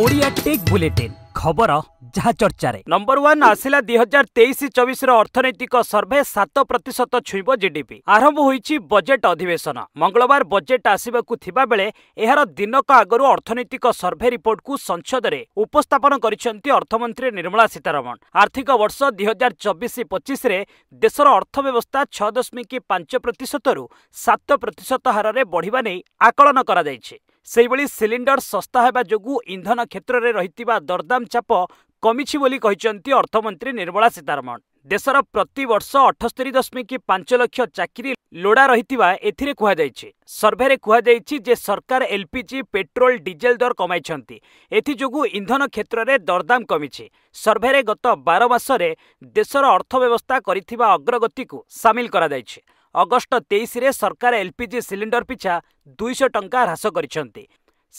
Odia take bulletin ଖବର ଯାହା ଚର୍ଚ୍ଚାରେ ନମ୍ବର ୱାନ୍ ଆସିଲା ଦୁଇ ହଜାର ତେଇଶ ଚବିଶର ଅର୍ଥନୈତିକ ସର୍ଭେ ସାତ ପ୍ରତିଶତ ଛୁଇଁବ ଜିଡିପି ଆରମ୍ଭ ହୋଇଛି ବଜେଟ୍ ଅଧିବେଶନ ମଙ୍ଗଳବାର ବଜେଟ୍ ଆସିବାକୁ ଥିବାବେଳେ ଏହାର ଦିନକ ଆଗରୁ ଅର୍ଥନୈତିକ ସର୍ଭେ ରିପୋର୍ଟକୁ ସଂସଦରେ ଉପସ୍ଥାପନ କରିଛନ୍ତି ଅର୍ଥମନ୍ତ୍ରୀ ନିର୍ମଳା ସୀତାରମଣ ଆର୍ଥିକ ବର୍ଷ ଦୁଇ ହଜାର ଚବିଶ ପଚିଶରେ ଦେଶର ଅର୍ଥବ୍ୟବସ୍ଥା ଛଅ ଦଶମିକ ପାଞ୍ଚ ପ୍ରତିଶତରୁ ସାତ ପ୍ରତିଶତ ହାରରେ ବଢ଼ିବା ନେଇ ଆକଳନ କରାଯାଇଛି ସେହିଭଳି ସିଲିଣ୍ଡର ଶସ୍ତା ହେବା ଯୋଗୁଁ ଇନ୍ଧନ କ୍ଷେତ୍ରରେ ରହିଥିବା ଦରଦାମ ଚାପ କମିଛି ବୋଲି କହିଛନ୍ତି ଅର୍ଥମନ୍ତ୍ରୀ ନିର୍ମଳା ସୀତାରମଣ ଦେଶର ପ୍ରତିବର୍ଷ ଅଠସ୍ତରୀ ଦଶମିକ ପାଞ୍ଚ ଲକ୍ଷ ଚାକିରି ଲୋଡ଼ା ରହିଥିବା ଏଥିରେ କୁହାଯାଇଛି ସର୍ଭେରେ କୁହାଯାଇଛି ଯେ ସରକାର ଏଲ୍ପିଜି ପେଟ୍ରୋଲ ଡିଜେଲ ଦର କମାଇଛନ୍ତି ଏଥିଯୋଗୁଁ ଇନ୍ଧନ କ୍ଷେତ୍ରରେ ଦରଦାମ କମିଛି ସର୍ଭେରେ ଗତ ବାର ମାସରେ ଦେଶର ଅର୍ଥବ୍ୟବସ୍ଥା କରିଥିବା ଅଗ୍ରଗତିକୁ ସାମିଲ କରାଯାଇଛି ଅଗଷ୍ଟ ତେଇଶରେ ସରକାର ଏଲ୍ପିଜି ସିଲିଣ୍ଡର ପିଛା ଦୁଇଶହ ଟଙ୍କା ହ୍ରାସ କରିଛନ୍ତି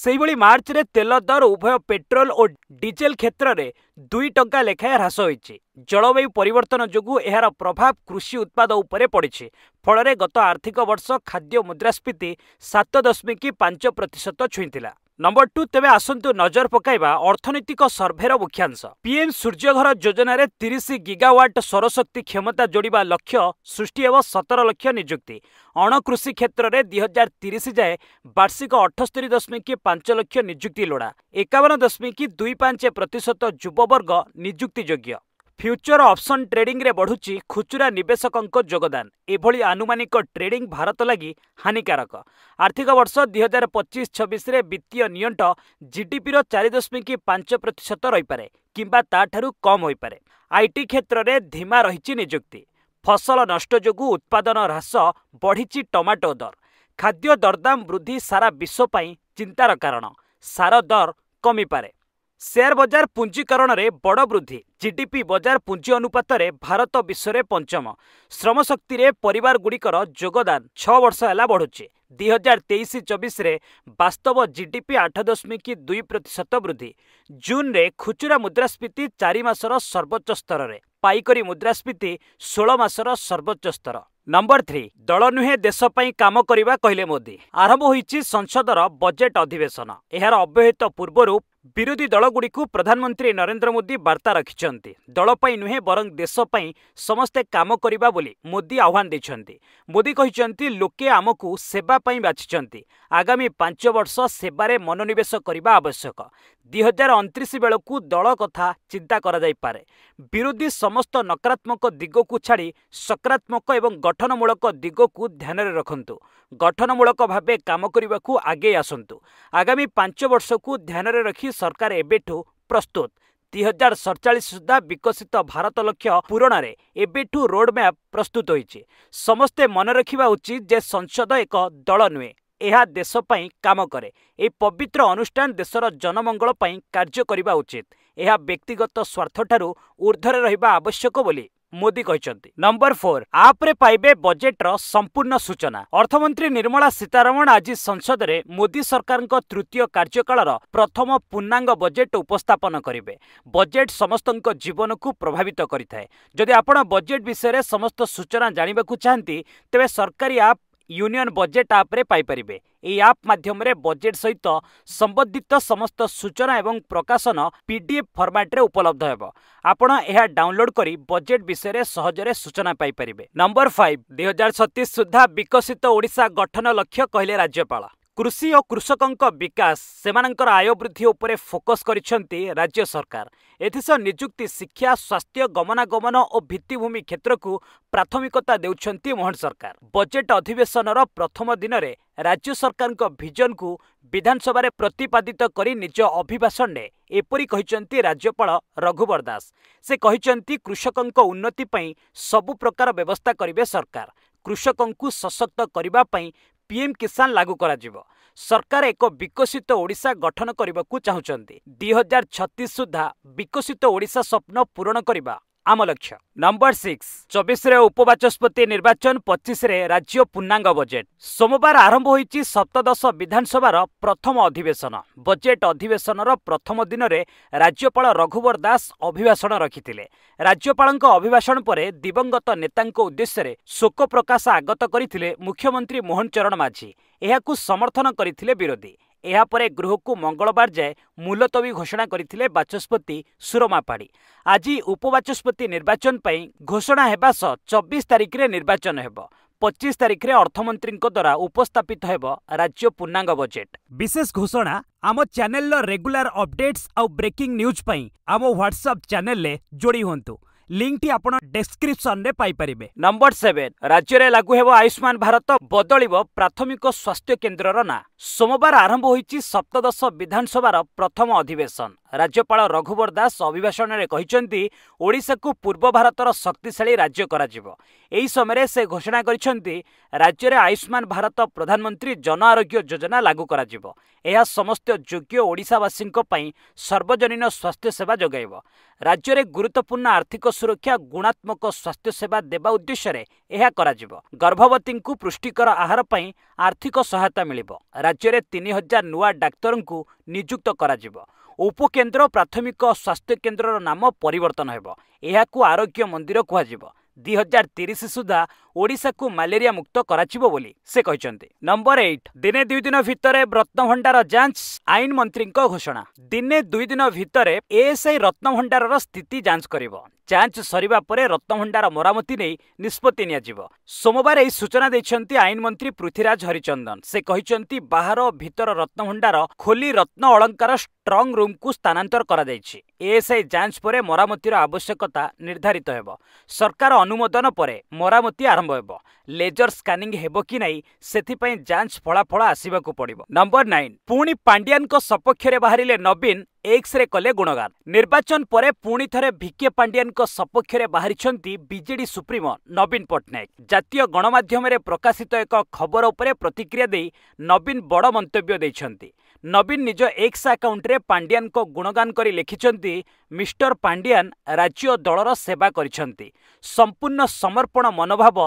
ସେହିଭଳି ମାର୍ଚ୍ଚରେ ତେଲ ଦର ଉଭୟ ପେଟ୍ରୋଲ ଓ ଡିଜେଲ କ୍ଷେତ୍ରରେ ଦୁଇ ଟଙ୍କା ଲେଖାଏଁ ହ୍ରାସ ହୋଇଛି ଜଳବାୟୁ ପରିବର୍ତ୍ତନ ଯୋଗୁଁ ଏହାର ପ୍ରଭାବ କୃଷି ଉତ୍ପାଦ ଉପରେ ପଡ଼ିଛି ଫଳରେ ଗତ ଆର୍ଥିକ ବର୍ଷ ଖାଦ୍ୟ ମୁଦ୍ରାସ୍ଫୀତି ସାତ ଦଶମିକ ପାଞ୍ଚ ପ୍ରତିଶତ ଛୁଇଁଥିଲା ନମ୍ବର ଟୁ ତେବେ ଆସନ୍ତୁ ନଜର ପକାଇବା ଅର୍ଥନୈତିକ ସର୍ଭେର ମୁଖ୍ୟାଂଶ ପିଏମ୍ ସୂର୍ଯ୍ୟଘର ଯୋଜନାରେ ତିରିଶ ଗିଗାୱାଟ ସୌରଶକ୍ତି କ୍ଷମତା ଯୋଡ଼ିବା ଲକ୍ଷ୍ୟ ସୃଷ୍ଟି ହେବ ସତର ଲକ୍ଷ ନିଯୁକ୍ତି ଅଣକୃଷି କ୍ଷେତ୍ରରେ ଦୁଇ ହଜାର ତିରିଶ ଯାଏ ବାର୍ଷିକ ଅଠସ୍ତରି ଦଶମିକ ପାଞ୍ଚ ଲକ୍ଷ ନିଯୁକ୍ତି ଲୋଡ଼ା ଏକାବନ ଦଶମିକ ଦୁଇ ପାଞ୍ଚ ପ୍ରତିଶତ ଯୁବବର୍ଗ ନିଯୁକ୍ତି ଯୋଗ୍ୟ ଫ୍ୟୁଚର ଅପ୍ସନ୍ ଟ୍ରେଡିଂରେ ବଢ଼ୁଛି ଖୁଚୁରା ନିବେଶକଙ୍କ ଯୋଗଦାନ ଏଭଳି ଆନୁମାନିକ ଟ୍ରେଡିଂ ଭାରତ ଲାଗି ହାନିକାରକ ଆର୍ଥିକ ବର୍ଷ ଦୁଇହଜାର ପଚିଶ ଛବିଶରେ ବିତ୍ତୀୟ ନିଅଣ୍ଟ ଜିଡିପିର ଚାରି ଦଶମିକ ପାଞ୍ଚ ପ୍ରତିଶତ ରହିପାରେ କିମ୍ବା ତାଠାରୁ କମ୍ ହୋଇପାରେ ଆଇଟି କ୍ଷେତ୍ରରେ ଧୀମା ରହିଛି ନିଯୁକ୍ତି ଫସଲ ନଷ୍ଟ ଯୋଗୁଁ ଉତ୍ପାଦନ ହ୍ରାସ ବଢ଼ିଛି ଟମାଟୋ ଦର ଖାଦ୍ୟ ଦରଦାମ ବୃଦ୍ଧି ସାରା ବିଶ୍ୱ ପାଇଁ ଚିନ୍ତାର କାରଣ ସାର ଦର କମିପାରେ ସେୟାର ବଜାର ପୁଞ୍ଜିକରଣରେ ବଡ଼ ବୃଦ୍ଧି ଜିଡିପି ବଜାର ପୁଞ୍ଜି ଅନୁପାତରେ ଭାରତ ବିଶ୍ୱରେ ପଞ୍ଚମ ଶ୍ରମଶକ୍ତିରେ ପରିବାରଗୁଡ଼ିକର ଯୋଗଦାନ ଛଅ ବର୍ଷ ହେଲା ବଢ଼ୁଛି ଦୁଇ ହଜାର ତେଇଶ ଚବିଶରେ ବାସ୍ତବ ଜିଡିପି ଆଠ ଦଶମିକ ଦୁଇ ପ୍ରତିଶତ ବୃଦ୍ଧି ଜୁନ୍ରେ ଖୁଚୁରା ମୁଦ୍ରାସ୍ଫୀତି ଚାରି ମାସର ସର୍ବୋଚ୍ଚ ସ୍ତରରେ ପାଇକରୀ ମୁଦ୍ରାସ୍ଫୀତି ଷୋହଳ ମାସର ସର୍ବୋଚ୍ଚ ସ୍ତର ନମ୍ବର ଥ୍ରୀ ଦଳ ନୁହେଁ ଦେଶ ପାଇଁ କାମ କରିବା କହିଲେ ମୋଦି ଆରମ୍ଭ ହୋଇଛି ସଂସଦର ବଜେଟ୍ ଅଧିବେଶନ ଏହାର ଅବ୍ୟବହିତ ପୂର୍ବରୁ ବିରୋଧୀ ଦଳଗୁଡ଼ିକୁ ପ୍ରଧାନମନ୍ତ୍ରୀ ନରେନ୍ଦ୍ର ମୋଦି ବାର୍ତ୍ତା ରଖିଛନ୍ତି ଦଳ ପାଇଁ ନୁହେଁ ବରଂ ଦେଶ ପାଇଁ ସମସ୍ତେ କାମ କରିବା ବୋଲି ମୋଦି ଆହ୍ୱାନ ଦେଇଛନ୍ତି ମୋଦି କହିଛନ୍ତି ଲୋକେ ଆମକୁ ସେବା ପାଇଁ ବାଛିଛନ୍ତି ଆଗାମୀ ପାଞ୍ଚ ବର୍ଷ ସେବାରେ ମନୋନିବେଶ କରିବା ଆବଶ୍ୟକ ଦୁଇ ହଜାର ଅଣତିରିଶ ବେଳକୁ ଦଳ କଥା ଚିନ୍ତା କରାଯାଇପାରେ ବିରୋଧୀ ସମସ୍ତ ନକାରାତ୍ମକ ଦିଗକୁ ଛାଡ଼ି ସକାରାତ୍ମକ ଏବଂ ଗଠନମୂଳକ ଦିଗକୁ ଧ୍ୟାନରେ ରଖନ୍ତୁ ଗଠନମୂଳକ ଭାବେ କାମ କରିବାକୁ ଆଗେଇ ଆସନ୍ତୁ ଆଗାମୀ ପାଞ୍ଚ ବର୍ଷକୁ ଧ୍ୟାନରେ ରଖି ସରକାର ଏବେଠୁ ପ୍ରସ୍ତୁତ ଦୁଇହଜାର ସଡ଼ଚାଳିଶ ସୁଦ୍ଧା ବିକଶିତ ଭାରତ ଲକ୍ଷ୍ୟ ପୂରଣରେ ଏବେଠୁ ରୋଡ୍ମ୍ୟାପ୍ ପ୍ରସ୍ତୁତ ହୋଇଛି ସମସ୍ତେ ମନେ ରଖିବା ଉଚିତ ଯେ ସଂସଦ ଏକ ଦଳ ନୁହେଁ ଏହା ଦେଶ ପାଇଁ କାମ କରେ ଏହି ପବିତ୍ର ଅନୁଷ୍ଠାନ ଦେଶର ଜନମଙ୍ଗଳ ପାଇଁ କାର୍ଯ୍ୟ କରିବା ଉଚିତ ଏହା ବ୍ୟକ୍ତିଗତ ସ୍ୱାର୍ଥଠାରୁ ଉର୍ଦ୍ଧ୍ୱରେ ରହିବା ଆବଶ୍ୟକ ବୋଲି ମୋଦି କହିଛନ୍ତି ନମ୍ବର ଫୋର୍ ଆପ୍ରେ ପାଇବେ ବଜେଟ୍ର ସମ୍ପୂର୍ଣ୍ଣ ସୂଚନା ଅର୍ଥମନ୍ତ୍ରୀ ନିର୍ମଳା ସୀତାରମଣ ଆଜି ସଂସଦରେ ମୋଦି ସରକାରଙ୍କ ତୃତୀୟ କାର୍ଯ୍ୟକାଳର ପ୍ରଥମ ପୂର୍ଣ୍ଣାଙ୍ଗ ବଜେଟ୍ ଉପସ୍ଥାପନ କରିବେ ବଜେଟ୍ ସମସ୍ତଙ୍କ ଜୀବନକୁ ପ୍ରଭାବିତ କରିଥାଏ ଯଦି ଆପଣ ବଜେଟ୍ ବିଷୟରେ ସମସ୍ତ ସୂଚନା ଜାଣିବାକୁ ଚାହାନ୍ତି ତେବେ ସରକାରୀ ଆପ୍ ୟୁନିୟନ ବଜେଟ୍ ଆପ୍ରେ ପାଇପାରିବେ ଏହି ଆପ୍ ମାଧ୍ୟମରେ ବଜେଟ୍ ସହିତ ସମ୍ବନ୍ଧିତ ସମସ୍ତ ସୂଚନା ଏବଂ ପ୍ରକାଶନ ପି ଡି ଏଫ୍ ଫର୍ମାଟରେ ଉପଲବ୍ଧ ହେବ ଆପଣ ଏହା ଡାଉନଲୋଡ୍ କରି ବଜେଟ୍ ବିଷୟରେ ସହଜରେ ସୂଚନା ପାଇପାରିବେ ନମ୍ବର ଫାଇଭ ଦୁଇହଜାର ଛତିଶ ସୁଦ୍ଧା ବିକଶିତ ଓଡ଼ିଶା ଗଠନ ଲକ୍ଷ୍ୟ କହିଲେ ରାଜ୍ୟପାଳ କୃଷି ଓ କୃଷକଙ୍କ ବିକାଶ ସେମାନଙ୍କର ଆୟ ବୃଦ୍ଧି ଉପରେ ଫୋକସ୍ କରିଛନ୍ତି ରାଜ୍ୟ ସରକାର ଏଥିସହ ନିଯୁକ୍ତି ଶିକ୍ଷା ସ୍ୱାସ୍ଥ୍ୟ ଗମନାଗମନ ଓ ଭିତ୍ତିଭୂମି କ୍ଷେତ୍ରକୁ ପ୍ରାଥମିକତା ଦେଉଛନ୍ତି ମୋହନ ସରକାର ବଜେଟ୍ ଅଧିବେଶନର ପ୍ରଥମ ଦିନରେ ରାଜ୍ୟ ସରକାରଙ୍କ ଭିଜନକୁ ବିଧାନସଭାରେ ପ୍ରତିପାଦିତ କରି ନିଜ ଅଭିଭାଷଣରେ ଏପରି କହିଛନ୍ତି ରାଜ୍ୟପାଳ ରଘୁବର ଦାସ ସେ କହିଛନ୍ତି କୃଷକଙ୍କ ଉନ୍ନତି ପାଇଁ ସବୁ ପ୍ରକାର ବ୍ୟବସ୍ଥା କରିବେ ସରକାର କୃଷକଙ୍କୁ ସଶକ୍ତ କରିବା ପାଇଁ ପିଏମ୍ କିଷାନ ଲାଗୁ କରାଯିବ ସରକାର ଏକ ବିକଶିତ ଓଡ଼ିଶା ଗଠନ କରିବାକୁ ଚାହୁଁଛନ୍ତି ଦୁଇ ହଜାର ଛତିଶ ସୁଦ୍ଧା ବିକଶିତ ଓଡ଼ିଶା ସ୍ୱପ୍ନ ପୂରଣ କରିବା ଆମ ଲକ୍ଷ୍ୟ ନମ୍ବର ସିକ୍ସ ଚବିଶରେ ଉପବାଚସ୍ପତି ନିର୍ବାଚନ ପଚିଶରେ ରାଜ୍ୟ ପୂର୍ଣ୍ଣାଙ୍ଗ ବଜେଟ୍ ସୋମବାର ଆରମ୍ଭ ହୋଇଛି ସପ୍ତଦଶ ବିଧାନସଭାର ପ୍ରଥମ ଅଧିବେଶନ ବଜେଟ୍ ଅଧିବେଶନର ପ୍ରଥମ ଦିନରେ ରାଜ୍ୟପାଳ ରଘୁବର ଦାସ ଅଭିଭାଷଣ ରଖିଥିଲେ ରାଜ୍ୟପାଳଙ୍କ ଅଭିଭାଷଣ ପରେ ଦିବଂଗତ ନେତାଙ୍କ ଉଦ୍ଦେଶ୍ୟରେ ଶୋକ ପ୍ରକାଶ ଆଗତ କରିଥିଲେ ମୁଖ୍ୟମନ୍ତ୍ରୀ ମୋହନ ଚରଣ ମାଝୀ ଏହାକୁ ସମର୍ଥନ କରିଥିଲେ ବିରୋଧୀ ଏହାପରେ ଗୃହକୁ ମଙ୍ଗଳବାର ଯାଏ ମୁଲତବୀ ଘୋଷଣା କରିଥିଲେ ବାଚସ୍ପତି ସୁରମାପାଢ଼ୀ ଆଜି ଉପବାଚସ୍ପତି ନିର୍ବାଚନ ପାଇଁ ଘୋଷଣା ହେବା ସହ ଚବିଶ ତାରିଖରେ ନିର୍ବାଚନ ହେବ ପଚିଶ ତାରିଖରେ ଅର୍ଥମନ୍ତ୍ରୀଙ୍କ ଦ୍ୱାରା ଉପସ୍ଥାପିତ ହେବ ରାଜ୍ୟ ପୂର୍ଣ୍ଣାଙ୍ଗ ବଜେଟ୍ ବିଶେଷ ଘୋଷଣା ଆମ ଚ୍ୟାନେଲର ରେଗୁଲାର ଅପଡେଟ୍ସ ଆଉ ବ୍ରେକିଂ ନ୍ୟୁଜ୍ ପାଇଁ ଆମ ହ୍ୱାଟ୍ସଆପ୍ ଚ୍ୟାନେଲରେ ଯୋଡ଼ି ହୁଅନ୍ତୁ ଲିଙ୍କଟି ଆପଣ ଡେସ୍କ୍ରିପସନରେ ପାଇପାରିବେ ନମ୍ବର ସେଭେନ ରାଜ୍ୟରେ ଲାଗୁ ହେବ ଆୟୁଷ୍ମାନ ଭାରତ ବଦଳିବ ପ୍ରାଥମିକ ସ୍ୱାସ୍ଥ୍ୟ କେନ୍ଦ୍ରର ନାଁ ସୋମବାର ଆରମ୍ଭ ହୋଇଛି ସପ୍ତଦଶ ବିଧାନସଭାର ପ୍ରଥମ ଅଧିବେଶନ ରାଜ୍ୟପାଳ ରଘୁବର ଦାସ ଅଭିଭାଷଣରେ କହିଛନ୍ତି ଓଡ଼ିଶାକୁ ପୂର୍ବ ଭାରତର ଶକ୍ତିଶାଳୀ ରାଜ୍ୟ କରାଯିବ ଏହି ସମୟରେ ସେ ଘୋଷଣା କରିଛନ୍ତି ରାଜ୍ୟରେ ଆୟୁଷ୍ମାନ ଭାରତ ପ୍ରଧାନମନ୍ତ୍ରୀ ଜନ ଆରୋଗ୍ୟ ଯୋଜନା ଲାଗୁ କରାଯିବ ଏହା ସମସ୍ତ ଯୋଗ୍ୟ ଓଡ଼ିଶାବାସୀଙ୍କ ପାଇଁ ସର୍ବଜନୀନ ସ୍ୱାସ୍ଥ୍ୟ ସେବା ଯୋଗାଇବ ରାଜ୍ୟରେ ଗୁରୁତ୍ୱପୂର୍ଣ୍ଣ ଆର୍ଥିକ ସୁରକ୍ଷା ଗୁଣାତ୍ମକ ସ୍ୱାସ୍ଥ୍ୟ ସେବା ଦେବା ଉଦ୍ଦେଶ୍ୟରେ ଏହା କରାଯିବ ଗର୍ଭବତୀଙ୍କୁ ପୁଷ୍ଟିକର ଆହାର ପାଇଁ ଆର୍ଥିକ ସହାୟତା ମିଳିବ ରାଜ୍ୟରେ ତିନି ହଜାର ନୂଆ ଡାକ୍ତରଙ୍କୁ ନିଯୁକ୍ତ କରାଯିବ ଉପକେନ୍ଦ୍ର ପ୍ରାଥମିକ ସ୍ୱାସ୍ଥ୍ୟ କେନ୍ଦ୍ରର ନାମ ପରିବର୍ତ୍ତନ ହେବ ଏହାକୁ ଆରୋଗ୍ୟ ମନ୍ଦିର କୁହାଯିବ ଦୁଇ ହଜାର ତିରିଶ ସୁଦ୍ଧା ଓଡ଼ିଶାକୁ ମ୍ୟାଲେରିଆ ମୁକ୍ତ କରାଯିବ ବୋଲି ସେ କହିଛନ୍ତି ନମ୍ବର ଏଇଟ୍ ଦିନେ ଦୁଇ ଦିନ ଭିତରେ ରତ୍ନଭଣ୍ଡାର ଯାଞ୍ଚ ଆଇନ ମନ୍ତ୍ରୀଙ୍କ ଘୋଷଣା ଦିନେ ଦୁଇ ଦିନ ଭିତରେ ଏଏସ୍ଆଇ ରତ୍ନଭଣ୍ଡାରର ସ୍ଥିତି ଯାଞ୍ଚ କରିବ ଯାଞ୍ଚ ସରିବା ପରେ ରତ୍ନଭଣ୍ଡାର ମରାମତି ନେଇ ନିଷ୍ପତ୍ତି ନିଆଯିବ ସୋମବାର ଏହି ସୂଚନା ଦେଇଛନ୍ତି ଆଇନ ମନ୍ତ୍ରୀ ପୃଥ୍ୱୀରାଜ ହରିଚନ୍ଦନ ସେ କହିଛନ୍ତି ବାହାର ଭିତର ରତ୍ନଭଣ୍ଡାର ଖୋଲି ରତ୍ନ ଅଳଙ୍କାର ଷ୍ଟ୍ରଙ୍ଗ ରୁମ୍କୁ ସ୍ଥାନାନ୍ତର କରାଯାଇଛି ଏଏସ୍ଆଇ ଯାଞ୍ଚ ପରେ ମରାମତିର ଆବଶ୍ୟକତା ନିର୍ଦ୍ଧାରିତ ହେବ ସରକାର ଅନୁମୋଦନ ପରେ ମରାମତି ଆରମ୍ଭ 사람뭐해뭐 ଲେଜର ସ୍କାନିଂ ହେବ କି ନାହିଁ ସେଥିପାଇଁ ଯାଞ୍ଚ ଫଳାଫଳ ଆସିବାକୁ ପଡ଼ିବ ନମ୍ବର ନାଇନ୍ ପୁଣି ପାଣ୍ଡିଆନଙ୍କ ସପକ୍ଷରେ ବାହାରିଲେ ନବୀନ ଏକ୍ସରେ କଲେ ଗୁଣଗାନ ନିର୍ବାଚନ ପରେ ପୁଣି ଥରେ ଭିକେ ପାଣ୍ଡିଆନଙ୍କ ସପକ୍ଷରେ ବାହାରିଛନ୍ତି ବିଜେଡି ସୁପ୍ରିମୋ ନବୀନ ପଟ୍ଟନାୟକ ଜାତୀୟ ଗଣମାଧ୍ୟମରେ ପ୍ରକାଶିତ ଏକ ଖବର ଉପରେ ପ୍ରତିକ୍ରିୟା ଦେଇ ନବୀନ ବଡ଼ ମନ୍ତବ୍ୟ ଦେଇଛନ୍ତି ନବୀନ ନିଜ ଏକ୍ସ ଆକାଉଣ୍ଟରେ ପାଣ୍ଡିଆନଙ୍କ ଗୁଣଗାନ କରି ଲେଖିଛନ୍ତି ମିଷ୍ଟର ପାଣ୍ଡିଆନ ରାଜ୍ୟ ଦଳର ସେବା କରିଛନ୍ତି ସମ୍ପୂର୍ଣ୍ଣ ସମର୍ପଣ ମନୋଭାବ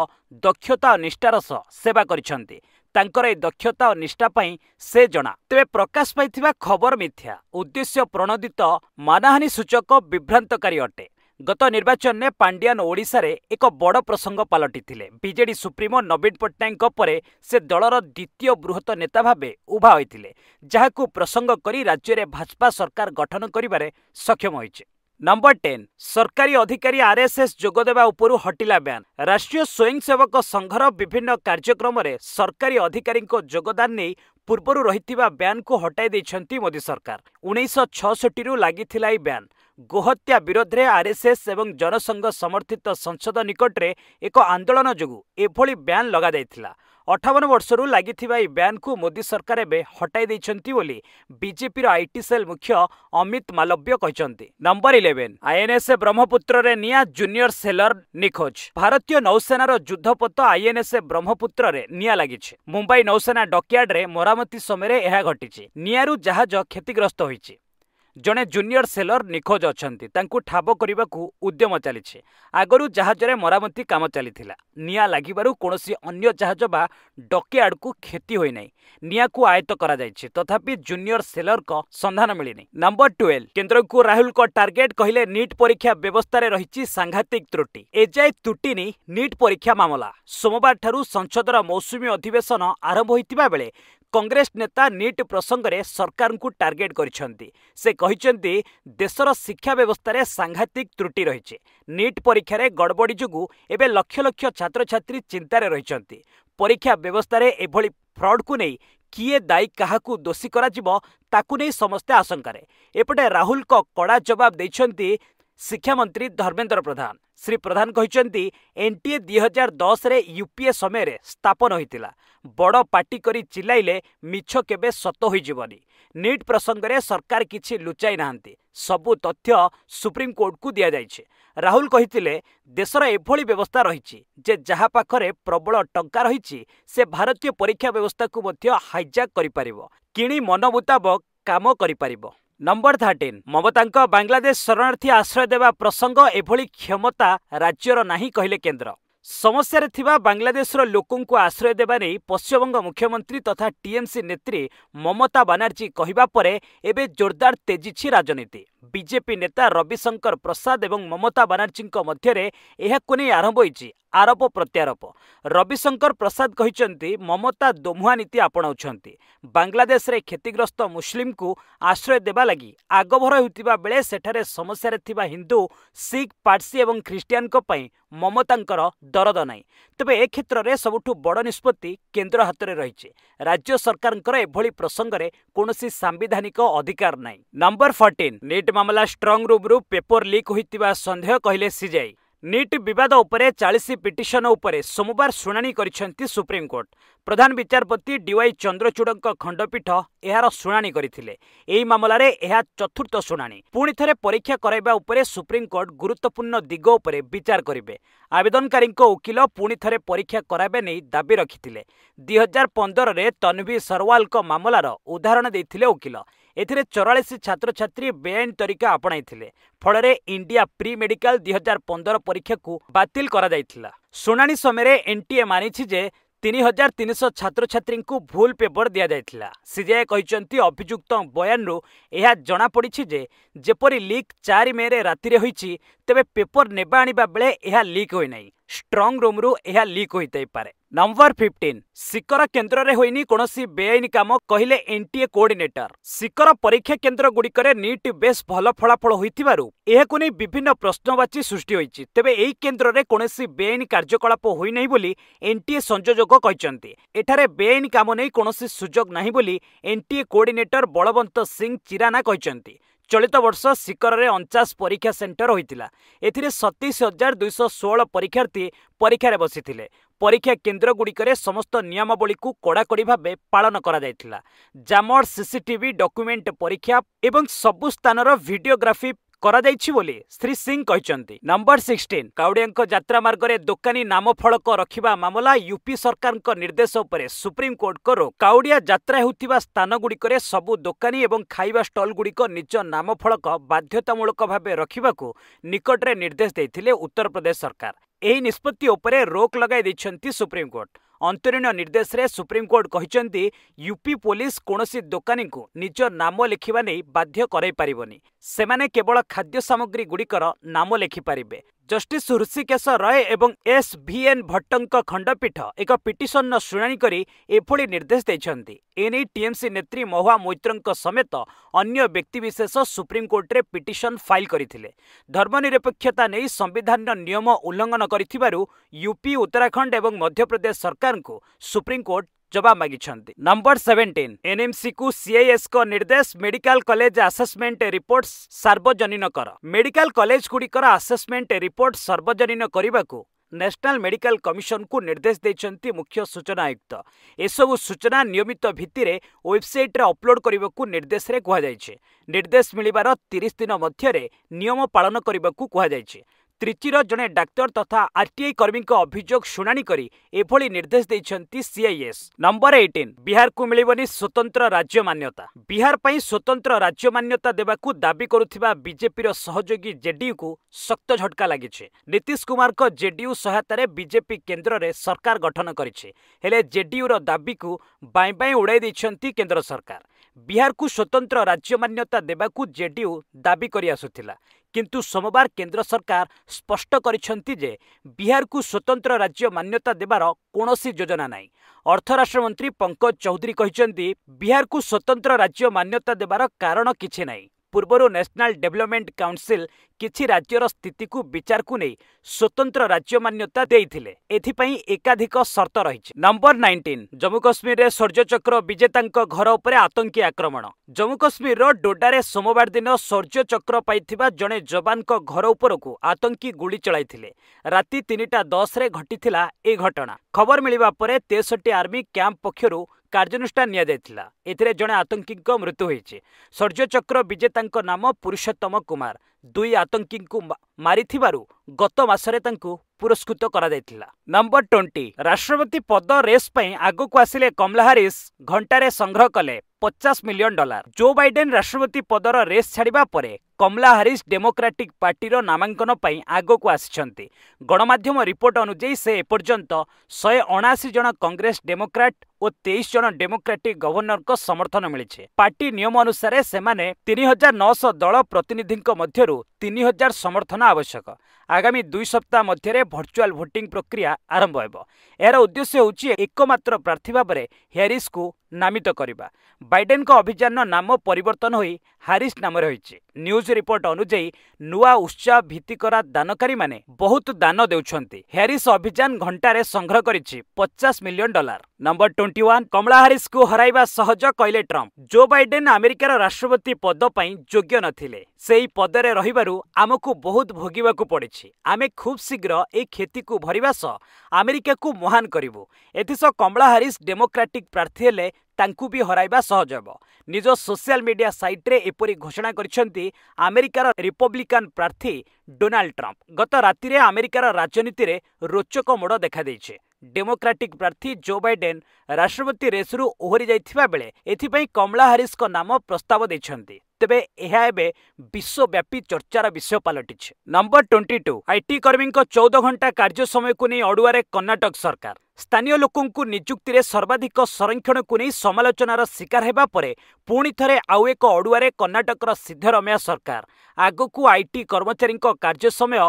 ଦକ୍ଷତା ଓ ନିଷ୍ଠାର ସହ ସେବା କରିଛନ୍ତି ତାଙ୍କର ଏହି ଦକ୍ଷତା ଓ ନିଷ୍ଠା ପାଇଁ ସେ ଜଣା ତେବେ ପ୍ରକାଶ ପାଇଥିବା ଖବର ମିଥ୍ୟା ଉଦ୍ଦେଶ୍ୟ ପ୍ରଣୋଦିତ ମାନାହାନୀ ସୂଚକ ବିଭ୍ରାନ୍ତକାରୀ ଅଟେ ଗତ ନିର୍ବାଚନରେ ପାଣ୍ଡିଆନ ଓଡ଼ିଶାରେ ଏକ ବଡ଼ ପ୍ରସଙ୍ଗ ପାଲଟିଥିଲେ ବିଜେଡି ସୁପ୍ରିମୋ ନବୀନ ପଟ୍ଟନାୟକଙ୍କ ପରେ ସେ ଦଳର ଦ୍ୱିତୀୟ ବୃହତ ନେତା ଭାବେ ଉଭା ହୋଇଥିଲେ ଯାହାକୁ ପ୍ରସଙ୍ଗ କରି ରାଜ୍ୟରେ ଭାଜପା ସରକାର ଗଠନ କରିବାରେ ସକ୍ଷମ ହୋଇଛି ନମ୍ବର ଟେନ୍ ସରକାରୀ ଅଧିକାରୀ ଆର୍ଏସ୍ଏସ୍ ଯୋଗ ଦେବା ଉପରୁ ହଟିଲା ବ୍ୟାନ୍ ରାଷ୍ଟ୍ରୀୟ ସ୍ୱୟଂସେବକ ସଂଘର ବିଭିନ୍ନ କାର୍ଯ୍ୟକ୍ରମରେ ସରକାରୀ ଅଧିକାରୀଙ୍କ ଯୋଗଦାନ ନେଇ ପୂର୍ବରୁ ରହିଥିବା ବ୍ୟାନ୍କୁ ହଟାଇ ଦେଇଛନ୍ତି ମୋଦି ସରକାର ଉଣେଇଶହ ଛଅଷଠିରୁ ଲାଗିଥିଲା ଏହି ବ୍ୟାନ୍ ଗୋହତ୍ୟା ବିରୋଧରେ ଆର୍ଏସ୍ଏସ୍ ଏବଂ ଜନସଂଘ ସମର୍ଥିତ ସଂସଦ ନିକଟରେ ଏକ ଆନ୍ଦୋଳନ ଯୋଗୁଁ ଏଭଳି ବ୍ୟାନ୍ ଲଗାଯାଇଥିଲା ଅଠାବନ ବର୍ଷରୁ ଲାଗିଥିବା ଏହି ବ୍ୟାନ୍କୁ ମୋଦି ସରକାର ଏବେ ହଟାଇ ଦେଇଛନ୍ତି ବୋଲି ବିଜେପିର ଆଇଟି ସେଲ୍ ମୁଖ୍ୟ ଅମିତ ମାଲବ୍ୟ କହିଛନ୍ତି ନମ୍ବର ଇଲେଭେନ୍ ଆଇଏନ୍ଏସ୍ ବ୍ରହ୍ମପୁତ୍ରରେ ନିଆଁ ଜୁନିୟର ସେଲର ନିଖୋଜ ଭାରତୀୟ ନୌସେନାର ଯୁଦ୍ଧପୋତ ଆଇଏନ୍ଏସ୍ ବ୍ରହ୍ମପୁତ୍ରରେ ନିଆଁ ଲାଗିଛି ମୁମ୍ବାଇ ନୌସେନା ଡକୟାର୍ଡରେ ମରାମତି ସମୟରେ ଏହା ଘଟିଛି ନିଆଁରୁ ଜାହାଜ କ୍ଷତିଗ୍ରସ୍ତ ହୋଇଛି ଜଣେ ଜୁନିୟର ସେଲର ନିଖୋଜ ଅଛନ୍ତି ତାଙ୍କୁ ଠାବ କରିବାକୁ ଉଦ୍ୟମ ଚାଲିଛି ଆଗରୁ ଜାହାଜରେ ମରାମତି କାମ ଚାଲିଥିଲା ନିଆଁ ଲାଗିବାରୁ କୌଣସି ଅନ୍ୟ ଜାହାଜ ବା ଡକିଆର୍ଡକୁ କ୍ଷତି ହୋଇନାହିଁ ନିଆଁକୁ ଆୟତ୍ତ କରାଯାଇଛି ତଥାପି ଜୁନିୟର ସେଲରଙ୍କ ସନ୍ଧାନ ମିଳିନି ନମ୍ବର ଟୁଏଲ୍ଭ କେନ୍ଦ୍ରକୁ ରାହୁଲଙ୍କ ଟାର୍ଗେଟ୍ କହିଲେ ନିଟ୍ ପରୀକ୍ଷା ବ୍ୟବସ୍ଥାରେ ରହିଛି ସାଂଘାତିକ ତ୍ରୁଟି ଏଯାଏ ତୁଟିନି ନିଟ୍ ପରୀକ୍ଷା ମାମଲା ସୋମବାରଠାରୁ ସଂସଦର ମୌସୁମୀ ଅଧିବେଶନ ଆରମ୍ଭ ହୋଇଥିବା ବେଳେ କଂଗ୍ରେସ ନେତା ନିଟ୍ ପ୍ରସଙ୍ଗରେ ସରକାରଙ୍କୁ ଟାର୍ଗେଟ୍ କରିଛନ୍ତି ସେ କହିଛନ୍ତି ଦେଶର ଶିକ୍ଷା ବ୍ୟବସ୍ଥାରେ ସାଂଘାତିକ ତ୍ରୁଟି ରହିଛି ନିଟ୍ ପରୀକ୍ଷାରେ ଗଡ଼ବଡ଼ି ଯୋଗୁଁ ଏବେ ଲକ୍ଷ ଲକ୍ଷ ଛାତ୍ରଛାତ୍ରୀ ଚିନ୍ତାରେ ରହିଛନ୍ତି ପରୀକ୍ଷା ବ୍ୟବସ୍ଥାରେ ଏଭଳି ଫ୍ରଡ୍କୁ ନେଇ କିଏ ଦାୟୀ କାହାକୁ ଦୋଷୀ କରାଯିବ ତାକୁ ନେଇ ସମସ୍ତେ ଆଶଙ୍କାରେ ଏପଟେ ରାହୁଲଙ୍କ କଡ଼ା ଜବାବ ଦେଇଛନ୍ତି ଶିକ୍ଷାମନ୍ତ୍ରୀ ଧର୍ମେନ୍ଦ୍ର ପ୍ରଧାନ ଶ୍ରୀ ପ୍ରଧାନ କହିଛନ୍ତି ଏନ୍ଟିଏ ଦୁଇ ହଜାର ଦଶରେ ୟୁପିଏ ସମୟରେ ସ୍ଥାପନ ହୋଇଥିଲା ବଡ଼ ପାଟି କରି ଚିଲାଇଲେ ମିଛ କେବେ ସତ ହୋଇଯିବନି ନିଟ୍ ପ୍ରସଙ୍ଗରେ ସରକାର କିଛି ଲୁଚାଇ ନାହାନ୍ତି ସବୁ ତଥ୍ୟ ସୁପ୍ରିମକୋର୍ଟକୁ ଦିଆଯାଇଛି ରାହୁଲ କହିଥିଲେ ଦେଶର ଏଭଳି ବ୍ୟବସ୍ଥା ରହିଛି ଯେ ଯାହା ପାଖରେ ପ୍ରବଳ ଟଙ୍କା ରହିଛି ସେ ଭାରତୀୟ ପରୀକ୍ଷା ବ୍ୟବସ୍ଥାକୁ ମଧ୍ୟ ହାଇଜାକ୍ କରିପାରିବ କିଣି ମନ ମୁତାବକ କାମ କରିପାରିବ ନମ୍ବର ଥାର୍ଟିନ୍ ମମତାଙ୍କ ବାଂଲାଦେଶ ଶରଣାର୍ଥୀ ଆଶ୍ରୟ ଦେବା ପ୍ରସଙ୍ଗ ଏଭଳି କ୍ଷମତା ରାଜ୍ୟର ନାହିଁ କହିଲେ କେନ୍ଦ୍ର ସମସ୍ୟାରେ ଥିବା ବାଂଲାଦେଶର ଲୋକଙ୍କୁ ଆଶ୍ରୟ ଦେବା ନେଇ ପଶ୍ଚିମବଙ୍ଗ ମୁଖ୍ୟମନ୍ତ୍ରୀ ତଥା ଟିଏମ୍ସି ନେତ୍ରୀ ମମତା ବାନାର୍ଜୀ କହିବା ପରେ ଏବେ ଜୋରଦାର ତେଜିଛି ରାଜନୀତି ବିଜେପି ନେତା ରବିଶଙ୍କର ପ୍ରସାଦ ଏବଂ ମମତା ବାନାର୍ଜୀଙ୍କ ମଧ୍ୟରେ ଏହାକୁ ନେଇ ଆରମ୍ଭ ହୋଇଛି ଆରୋପ ପ୍ରତ୍ୟାରୋପ ରବିଶଙ୍କର ପ୍ରସାଦ କହିଛନ୍ତି ମମତା ଦୋମୁହା ନୀତି ଆପଣାଉଛନ୍ତି ବାଂଲାଦେଶରେ କ୍ଷତିଗ୍ରସ୍ତ ମୁସଲିମ୍କୁ ଆଶ୍ରୟ ଦେବା ଲାଗି ଆଗଭର ହେଉଥିବା ବେଳେ ସେଠାରେ ସମସ୍ୟାରେ ଥିବା ହିନ୍ଦୁ ଶିଖ୍ ପାର୍ସି ଏବଂ ଖ୍ରୀଷ୍ଟିଆନ୍ଙ୍କ ପାଇଁ ମମତାଙ୍କର ଦରଦ ନାହିଁ ତେବେ ଏ କ୍ଷେତ୍ରରେ ସବୁଠୁ ବଡ଼ ନିଷ୍ପତ୍ତି କେନ୍ଦ୍ର ହାତରେ ରହିଛି ରାଜ୍ୟ ସରକାରଙ୍କର ଏଭଳି ପ୍ରସଙ୍ଗରେ କୌଣସି ସାମ୍ବିଧାନିକ ଅଧିକାର ନାହିଁ ନମ୍ବର ଫର୍ଟିନ୍ ନିଟ୍ ମାମଲା ଷ୍ଟ୍ରଙ୍ଗ ରୁମ୍ରୁ ପେପର ଲିକ୍ ହୋଇଥିବା ସନ୍ଦେହ କହିଲେ ସିଜେଆଇ ନିଟ୍ ବିବାଦ ଉପରେ ଚାଳିଶ ପିଟିସନ ଉପରେ ସୋମବାର ଶୁଣାଣି କରିଛନ୍ତି ସୁପ୍ରିମକୋର୍ଟ ପ୍ରଧାନ ବିଚାରପତି ଡିୱାଇ ଚନ୍ଦ୍ରଚୂଡ଼ଙ୍କ ଖଣ୍ଡପୀଠ ଏହାର ଶୁଣାଣି କରିଥିଲେ ଏହି ମାମଲାରେ ଏହା ଚତୁର୍ଥ ଶୁଣାଣି ପୁଣି ଥରେ ପରୀକ୍ଷା କରାଇବା ଉପରେ ସୁପ୍ରିମକୋର୍ଟ ଗୁରୁତ୍ୱପୂର୍ଣ୍ଣ ଦିଗ ଉପରେ ବିଚାର କରିବେ ଆବେଦନକାରୀଙ୍କ ଓକିଲ ପୁଣି ଥରେ ପରୀକ୍ଷା କରାଇବା ନେଇ ଦାବି ରଖିଥିଲେ ଦୁଇହଜାର ପନ୍ଦରରେ ତନଭି ସରୱାଲଙ୍କ ମାମଲାର ଉଦାହରଣ ଦେଇଥିଲେ ଓକିଲ ଏଥିରେ ଚଉରାଳିଶ ଛାତ୍ରଛାତ୍ରୀ ବେଆଇନ ତରିକା ଆପଣାଇଥିଲେ ଫଳରେ ଇଣ୍ଡିଆ ପ୍ରି ମେଡିକାଲ ଦୁଇହଜାର ପନ୍ଦର ପରୀକ୍ଷାକୁ ବାତିଲ କରାଯାଇଥିଲା ଶୁଣାଣି ସମୟରେ ଏନ୍ଟିଏ ମାନିଛି ଯେ ତିନି ହଜାର ତିନିଶହ ଛାତ୍ରଛାତ୍ରୀଙ୍କୁ ଭୁଲ ପେପର ଦିଆଯାଇଥିଲା ସିଜିଆଇ କହିଛନ୍ତି ଅଭିଯୁକ୍ତ ବୟାନରୁ ଏହା ଜଣାପଡ଼ିଛି ଯେ ଯେପରି ଲିକ୍ ଚାରି ମେରେ ରାତିରେ ହୋଇଛି ତେବେ ପେପର ନେବା ଆଣିବା ବେଳେ ଏହା ଲିକ୍ ହୋଇନାହିଁ ଷ୍ଟ୍ରଙ୍ଗ ରୁମ୍ରୁ ଏହା ଲିକ୍ ହୋଇଥାଇପାରେ ନମ୍ବର ଫିଫ୍ଟିନ୍ ଶିକର କେନ୍ଦ୍ରରେ ହୋଇନି କୌଣସି ବେଆଇନ କାମ କହିଲେ ଏନ୍ଟିଏ କୋଅର୍ଡିନେଟର ଶିକର ପରୀକ୍ଷା କେନ୍ଦ୍ରଗୁଡ଼ିକରେ ନିଟ୍ ବେଶ୍ ଭଲ ଫଳାଫଳ ହୋଇଥିବାରୁ ଏହାକୁ ନେଇ ବିଭିନ୍ନ ପ୍ରଶ୍ନବାଚୀ ସୃଷ୍ଟି ହୋଇଛି ତେବେ ଏହି କେନ୍ଦ୍ରରେ କୌଣସି ବେଆଇନ କାର୍ଯ୍ୟକଳାପ ହୋଇନାହିଁ ବୋଲି ଏନ୍ଟିଏ ସଂଯୋଜକ କହିଛନ୍ତି ଏଠାରେ ବେଆଇନ କାମ ନେଇ କୌଣସି ସୁଯୋଗ ନାହିଁ ବୋଲି ଏନ୍ଟିଏ କୋଅର୍ଡିନେଟର ବଳବନ୍ତ ସିଂ ଚିରାନା କହିଛନ୍ତି ଚଳିତ ବର୍ଷ ଶିକରରେ ଅଣଚାଶ ପରୀକ୍ଷା ସେଣ୍ଟର ହୋଇଥିଲା ଏଥିରେ ସତେଇଶ ହଜାର ଦୁଇଶହ ଷୋହଳ ପରୀକ୍ଷାର୍ଥୀ ପରୀକ୍ଷାରେ ବସିଥିଲେ ପରୀକ୍ଷା କେନ୍ଦ୍ରଗୁଡ଼ିକରେ ସମସ୍ତ ନିୟମାବଳୀକୁ କଡ଼ାକଡ଼ି ଭାବେ ପାଳନ କରାଯାଇଥିଲା ଜାମର୍ ସିସିଟିଭି ଡକ୍ୟୁମେଣ୍ଟ ପରୀକ୍ଷା ଏବଂ ସବୁ ସ୍ଥାନର ଭିଡ଼ିଓଗ୍ରାଫି କରାଯାଇଛି ବୋଲି ଶ୍ରୀ ସିଂ କହିଛନ୍ତି ନମ୍ବର ସିକ୍ସଟିନ୍ କାଉଡ଼ିଆଙ୍କ ଯାତ୍ରା ମାର୍ଗରେ ଦୋକାନୀ ନାମଫଳକ ରଖିବା ମାମଲା ୟୁପି ସରକାରଙ୍କ ନିର୍ଦ୍ଦେଶ ଉପରେ ସୁପ୍ରିମକୋର୍ଟଙ୍କ ରୋକ କାଉଡ଼ିଆ ଯାତ୍ରା ହେଉଥିବା ସ୍ଥାନଗୁଡ଼ିକରେ ସବୁ ଦୋକାନୀ ଏବଂ ଖାଇବା ଷ୍ଟଲ୍ଗୁଡ଼ିକ ନିଜ ନାମଫଳକ ବାଧ୍ୟତାମୂଳକ ଭାବେ ରଖିବାକୁ ନିକଟରେ ନିର୍ଦ୍ଦେଶ ଦେଇଥିଲେ ଉତ୍ତରପ୍ରଦେଶ ସରକାର ଏହି ନିଷ୍ପତ୍ତି ଉପରେ ରୋକ ଲଗାଇ ଦେଇଛନ୍ତି ସୁପ୍ରିମକୋର୍ଟ ଅନ୍ତରୀଣ ନିର୍ଦ୍ଦେଶରେ ସୁପ୍ରିମକୋର୍ଟ କହିଛନ୍ତି ୟୁପି ପୋଲିସ କୌଣସି ଦୋକାନୀଙ୍କୁ ନିଜ ନାମ ଲେଖିବା ନେଇ ବାଧ୍ୟ କରାଇପାରିବନି ସେମାନେ କେବଳ ଖାଦ୍ୟ ସାମଗ୍ରୀଗୁଡ଼ିକର ନାମ ଲେଖିପାରିବେ ଜଷ୍ଟିସ୍ ହୃଷିକେଶ ରୟ ଏବଂ ଏସ୍ ଭିଏନ୍ ଭଟ୍ଟଙ୍କ ଖଣ୍ଡପୀଠ ଏକ ପିଟିସନ୍ର ଶୁଣାଣି କରି ଏଭଳି ନିର୍ଦ୍ଦେଶ ଦେଇଛନ୍ତି ଏ ନେଇ ଟିଏମ୍ସି ନେତ୍ରୀ ମହୁଆ ମୈତ୍ରଙ୍କ ସମେତ ଅନ୍ୟ ବ୍ୟକ୍ତିବିଶେଷ ସୁପ୍ରିମକୋର୍ଟରେ ପିଟିସନ୍ ଫାଇଲ୍ କରିଥିଲେ ଧର୍ମନିରପେକ୍ଷତା ନେଇ ସମ୍ବିଧାନର ନିୟମ ଉଲ୍ଲଙ୍ଘନ କରିଥିବାରୁ ୟୁପି ଉତ୍ତରାଖଣ୍ଡ ଏବଂ ମଧ୍ୟପ୍ରଦେଶ ସରକାରଙ୍କୁ ସୁପ୍ରିମକୋର୍ଟ ଜବାବ ମାଗିଛନ୍ତି ନମ୍ବର ସେଭେନଟିନ୍ ଏନ୍ଏମ୍ସିକୁ ସିଆଇଏସ୍ଙ୍କ ନିର୍ଦ୍ଦେଶ ମେଡିକାଲ କଲେଜ ଆସେସମେଣ୍ଟ ରିପୋର୍ଟ ସାର୍ବଜନୀନ କର ମେଡିକାଲ କଲେଜଗୁଡ଼ିକର ଆସେସମେଣ୍ଟ ରିପୋର୍ଟ ସାର୍ବଜନୀନ କରିବାକୁ ନ୍ୟାସନାଲ ମେଡିକାଲ କମିଶନକୁ ନିର୍ଦ୍ଦେଶ ଦେଇଛନ୍ତି ମୁଖ୍ୟ ସୂଚନା ଆୟୁକ୍ତ ଏସବୁ ସୂଚନା ନିୟମିତ ଭିତ୍ତିରେ ୱେବସାଇଟ୍ରେ ଅପଲୋଡ଼ କରିବାକୁ ନିର୍ଦ୍ଦେଶରେ କୁହାଯାଇଛି ନିର୍ଦ୍ଦେଶ ମିଳିବାର ତିରିଶ ଦିନ ମଧ୍ୟରେ ନିୟମ ପାଳନ କରିବାକୁ କୁହାଯାଇଛି ତ୍ରିଚିର ଜଣେ ଡାକ୍ତର ତଥା ଆର୍ଟିଆଇ କର୍ମୀଙ୍କ ଅଭିଯୋଗ ଶୁଣାଣି କରି ଏଭଳି ନିର୍ଦ୍ଦେଶ ଦେଇଛନ୍ତି ସିଆଇଏସ୍ ନମ୍ବର ଏଇଟିନ୍ ବିହାରକୁ ମିଳିବନି ସ୍ୱତନ୍ତ୍ର ରାଜ୍ୟ ମାନ୍ୟତା ବିହାର ପାଇଁ ସ୍ୱତନ୍ତ୍ର ରାଜ୍ୟ ମାନ୍ୟତା ଦେବାକୁ ଦାବି କରୁଥିବା ବିଜେପିର ସହଯୋଗୀ ଜେଡିୟୁକୁ ଶକ୍ତ ଝଟକା ଲାଗିଛି ନୀତିଶ କୁମାରଙ୍କ ଜେଡିୟୁ ସହାୟତାରେ ବିଜେପି କେନ୍ଦ୍ରରେ ସରକାର ଗଠନ କରିଛି ହେଲେ ଜେଡିୟୁର ଦାବିକୁ ବାଇଁ ବାଇଁ ଉଡ଼ାଇ ଦେଇଛନ୍ତି କେନ୍ଦ୍ର ସରକାର ବିହାରକୁ ସ୍ୱତନ୍ତ୍ର ରାଜ୍ୟ ମାନ୍ୟତା ଦେବାକୁ ଜେଡିୟୁ ଦାବି କରି ଆସୁଥିଲା କିନ୍ତୁ ସୋମବାର କେନ୍ଦ୍ର ସରକାର ସ୍ପଷ୍ଟ କରିଛନ୍ତି ଯେ ବିହାରକୁ ସ୍ୱତନ୍ତ୍ର ରାଜ୍ୟ ମାନ୍ୟତା ଦେବାର କୌଣସି ଯୋଜନା ନାହିଁ ଅର୍ଥରାଷ୍ଟ୍ରମନ୍ତ୍ରୀ ପଙ୍କଜ ଚୌଧୁରୀ କହିଛନ୍ତି ବିହାରକୁ ସ୍ୱତନ୍ତ୍ର ରାଜ୍ୟ ମାନ୍ୟତା ଦେବାର କାରଣ କିଛି ନାହିଁ ପୂର୍ବରୁ ନ୍ୟାସନାଲ୍ ଡେଭଲପମେଣ୍ଟ କାଉନ୍ସିଲ୍ କିଛି ରାଜ୍ୟର ସ୍ଥିତିକୁ ବିଚାରକୁ ନେଇ ସ୍ୱତନ୍ତ୍ର ରାଜ୍ୟ ମାନ୍ୟତା ଦେଇଥିଲେ ଏଥିପାଇଁ ଏକାଧିକ ସର୍ତ୍ତ ରହିଛି ନମ୍ବର ନାଇଣ୍ଟିନ୍ ଜମ୍ମୁ କାଶ୍ମୀରରେ ସୌର୍ଯ୍ୟଚକ୍ର ବିଜେତାଙ୍କ ଘର ଉପରେ ଆତଙ୍କୀ ଆକ୍ରମଣ ଜମ୍ମୁ କାଶ୍ମୀରର ଡୋଡାରେ ସୋମବାର ଦିନ ସୌର୍ଯ୍ୟଚକ୍ର ପାଇଥିବା ଜଣେ ଯବାନଙ୍କ ଘର ଉପରକୁ ଆତଙ୍କୀ ଗୁଳି ଚଳାଇଥିଲେ ରାତି ତିନିଟା ଦଶରେ ଘଟିଥିଲା ଏ ଘଟଣା ଖବର ମିଳିବା ପରେ ତେଷଠି ଆର୍ମି କ୍ୟାମ୍ପ ପକ୍ଷରୁ କାର୍ଯ୍ୟାନୁଷ୍ଠାନ ନିଆଯାଇଥିଲା ଏଥିରେ ଜଣେ ଆତଙ୍କୀଙ୍କ ମୃତ୍ୟୁ ହୋଇଛି ସୌର୍ଯ୍ୟଚକ୍ର ବିଜେତାଙ୍କ ନାମ ପୁରୁଷୋତ୍ତମ କୁମାର ଦୁଇ ଆତଙ୍କୀଙ୍କୁ ମାରିଥିବାରୁ ଗତ ମାସରେ ତାଙ୍କୁ ପୁରସ୍କୃତ କରାଯାଇଥିଲା ନମ୍ବର ଟ୍ୱେଣ୍ଟି ରାଷ୍ଟ୍ରପତି ପଦ ରେସ୍ ପାଇଁ ଆଗକୁ ଆସିଲେ କମଲା ହାରିସ୍ ଘଣ୍ଟାରେ ସଂଗ୍ରହ କଲେ ପଚାଶ ମିଲିୟନ ଡଲାର ଜୋ ବାଇଡେନ୍ ରାଷ୍ଟ୍ରପତି ପଦର ରେସ୍ ଛାଡ଼ିବା ପରେ କମଲା ହାରିସ୍ ଡେମୋକ୍ରାଟିକ୍ ପାର୍ଟିର ନାମାଙ୍କନ ପାଇଁ ଆଗକୁ ଆସିଛନ୍ତି ଗଣମାଧ୍ୟମ ରିପୋର୍ଟ ଅନୁଯାୟୀ ସେ ଏପର୍ଯ୍ୟନ୍ତ ଶହେ ଅଣାଅଶୀ ଜଣ କଂଗ୍ରେସ ଡେମୋକ୍ରାଟ ଓ ତେଇଶ ଜଣ ଡେମୋକ୍ରାଟିକ୍ ଗଭର୍ଣ୍ଣରଙ୍କ ସମର୍ଥନ ମିଳିଛି ପାର୍ଟି ନିୟମ ଅନୁସାରେ ସେମାନେ ତିନି ହଜାର ନଅଶହ ଦଳ ପ୍ରତିନିଧିଙ୍କ ମଧ୍ୟରୁ ତିନି ହଜାର ସମର୍ଥନ ଆବଶ୍ୟକ ଆଗାମୀ ଦୁଇ ସପ୍ତାହ ମଧ୍ୟରେ ଭର୍ଚୁଆଲ ଭୋଟିଂ ପ୍ରକ୍ରିୟା ଆରମ୍ଭ ହେବ ଏହାର ଉଦ୍ଦେଶ୍ୟ ହେଉଛି ଏକମାତ୍ର ପ୍ରାର୍ଥୀ ଭାବରେ ହ୍ୟାରିସ୍କୁ ନାମିତ କରିବା ବାଇଡେନ୍ଙ୍କ ଅଭିଯାନର ନାମ ପରିବର୍ତ୍ତନ ହୋଇ ହାରିସ୍ ନାମରେ ହୋଇଛି ନ୍ୟୁଜ୍ ରିପୋର୍ଟ ଅନୁଯାୟୀ ନୂଆ ଉତ୍ସାହ ଭିତ୍ତିକରା ଦାନକାରୀମାନେ ବହୁତ ଦାନ ଦେଉଛନ୍ତି ହ୍ୟାରିସ୍ ଅଭିଯାନ ଘଣ୍ଟାରେ ସଂଗ୍ରହ କରିଛି ପଚାଶ million dollar number twenty one Kamala ହାରିସ୍କୁ ହରାଇବା ସହଜ କହିଲେ ଟ୍ରମ୍ପ ଜୋ ବାଇଡେନ୍ ଆମେରିକାର ରାଷ୍ଟ୍ରପତି ପଦ ପାଇଁ ଯୋଗ୍ୟ ନଥିଲେ ସେହି ପଦରେ ରହିବାରୁ ଆମକୁ ବହୁତ ଭୋଗିବାକୁ ପଡ଼ିଛି ଅଛି ଆମେ ଖୁବ୍ ଶୀଘ୍ର ଏହି କ୍ଷତିକୁ ଭରିବା ସହ ଆମେରିକାକୁ ମହାନ କରିବୁ ଏଥିସହ କମଳା ହାରିସ୍ ଡେମୋକ୍ରାଟିକ୍ ପ୍ରାର୍ଥୀ ହେଲେ ତାଙ୍କୁ ବି ହରାଇବା ସହଜ ହେବ ନିଜ ସୋସିଆଲ ମିଡିଆ ସାଇଟ୍ରେ ଏପରି ଘୋଷଣା କରିଛନ୍ତି ଆମେରିକାର ରିପବ୍ଲିକାନ୍ ପ୍ରାର୍ଥୀ ଡୋନାଲ୍ଡ ଟ୍ରମ୍ପ ଗତ ରାତିରେ ଆମେରିକାର ରାଜନୀତିରେ ରୋଚକ ମୋଡ଼ ଦେଖାଦେଇଛି ଡେମୋକ୍ରାଟିକ୍ ପ୍ରାର୍ଥୀ ଜୋ ବାଇଡେନ୍ ରାଷ୍ଟ୍ରପତି ରେସ୍ରୁ ଓହରି ଯାଇଥିବା ବେଳେ ଏଥିପାଇଁ କମଳା ହାରିସ୍ଙ୍କ ନାମ ପ୍ରସ୍ତାବ ଦେଇଛନ୍ତି ତେବେ ଏହା ଏବେ ବିଶ୍ୱବ୍ୟାପୀ ଚର୍ଚ୍ଚାର ବିଷୟ ପାଲଟିଛି number twenty two I T କର୍ମୀଙ୍କ ଚଉଦ ଘଣ୍ଟା କାର୍ଯ୍ୟ ସମୟକୁ ନେଇ ଅଡୁଆରେ କର୍ଣ୍ଣାଟକ ସରକାର ସ୍ଥାନୀୟ ଲୋକଙ୍କୁ ନିଯୁକ୍ତିରେ ସର୍ବାଧିକ ସଂରକ୍ଷଣକୁ ନେଇ ସମାଲୋଚନାର ଶିକାର ହେବା ପରେ ପୁଣି ଥରେ ଆଉ ଏକ ଅଡୁଆରେ କର୍ଣ୍ଣାଟକର ସିଦ୍ଧରମୟା ସରକାର ଆଗକୁ ଆଇ ଟି କର୍ମଚାରୀଙ୍କ କାର୍ଯ୍ୟ ସମୟ